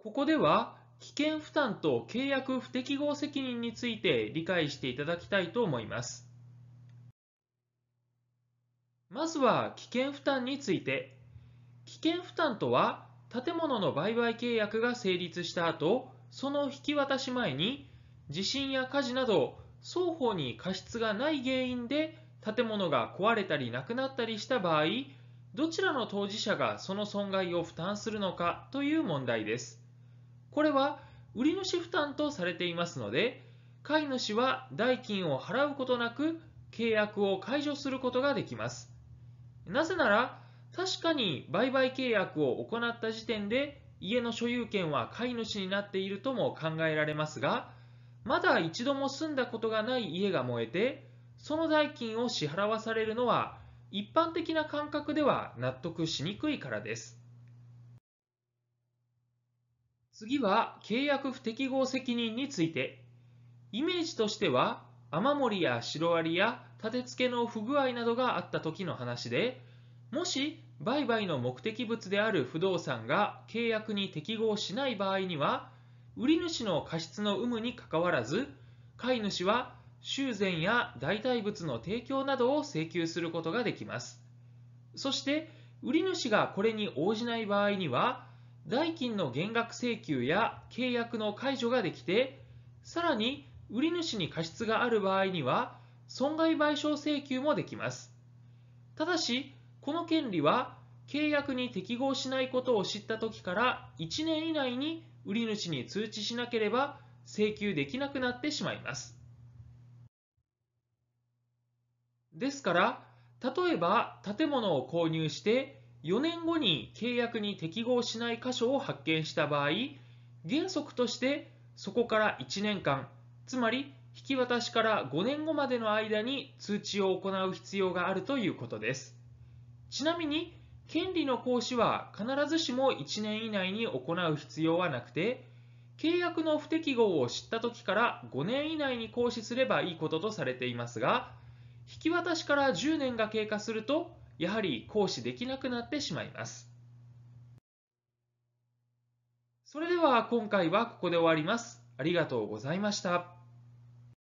ここでは危険負担と契約不適合責任について理解していただきたいと思います。まずは危険負担について。危険負担とは建物の売買契約が成立した後、その引き渡し前に地震や火事など双方に過失がない原因で建物が壊れたりなくなったりした場合、どちらの当事者がその損害を負担するのかという問題です。これは売主負担とされていますので、買い主は代金を払うことなく契約を解除することができます。なぜなら、確かに売買契約を行った時点で家の所有権は買い主になっているとも考えられますが、まだ一度も住んだことがない家が燃えて、その代金を支払わされるのは一般的な感覚では納得しにくいからです。次は契約不適合責任について。イメージとしては、雨漏りやシロアリや立て付けの不具合などがあった時の話で、もし売買の目的物である不動産が契約に適合しない場合には、売り主の過失の有無にかかわらず、飼い主は修繕や代替物の提供などを請求することができます。そして、売り主がこれに応じない場合には、代金の減額請求や契約の解除ができて、さらに売主に過失がある場合には、損害賠償請求もできます。ただし、この権利は契約に適合しないことを知った時から1年以内に売り主に通知しなければ請求できなくなってしまいます。ですから、例えば建物を購入して4年後に契約に適合しない箇所を発見した場合、原則としてそこから1年間、つまり引き渡しから5年後までの間に通知を行う必要があるということです。ちなみに、権利の行使は必ずしも1年以内に行う必要はなくて、契約の不適合を知った時から5年以内に行使すればいいこととされていますが、引き渡しから10年が経過すると、やはり行使できなくなってしまいます。それでは今回はここで終わります。ありがとうございました。